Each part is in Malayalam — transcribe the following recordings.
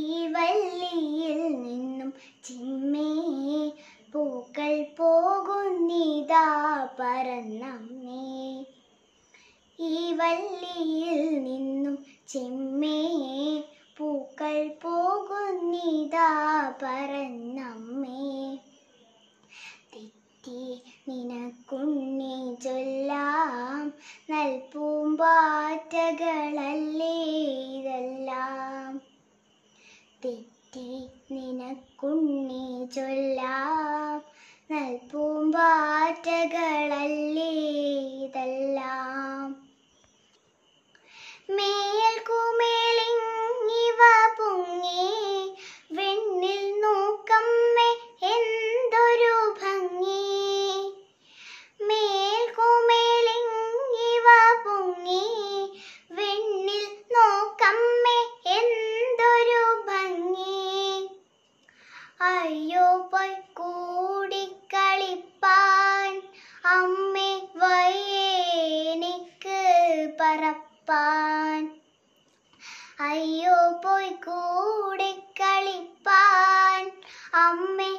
ഈ വള്ളിയിൽ നിന്നും ചിമ്മേ പൂക്കൾ പോകുന്നിതാ പറന്നമ്മേ ഈ വള്ളിയിൽ നിന്നും ചിമ്മേ പൂക്കൾ പോകുന്നിതാ പറന്നമ്മേ തെറ്റി നിനക്കുണ്ണി ചൊല്ലാം നൽപൂമ്പാറ്റകളല്ലേ നിനക്കുണ്ണി ചൊല്ലാം നൽപൂമ്പാറ്റകളല്ലേ ഇതെല്ലാം ஐயோ போய் கூடி கழிப்பான் அம்மே வயேனிக்கு பரப்பான் ஐயோ போய் கூடி கழிப்பான் அம்மே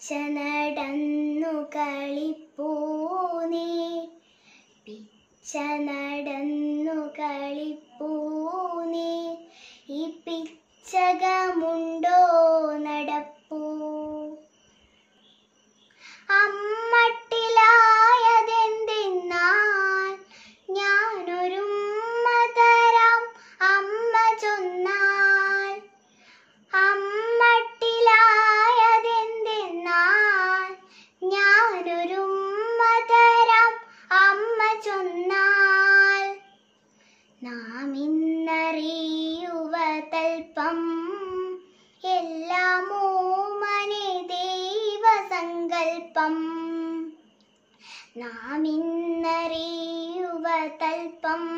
പിച്ചനടന്നു കളിപ്പൂനീ പിച്ചനടന്നു കളിപ്പൂനേ ഈ പിച്ചകമുണ്ടോ നടപ്പൂ ഞാനൊരുമ്മ അമ്മ ചൊന്നാൽ നാം ഇന്നറിയുവ തൽപ്പം എല്ലാമോ മനെ ദൈവസങ്കൽപ്പം നാം ഇന്നറിയുവ തൽപ്പം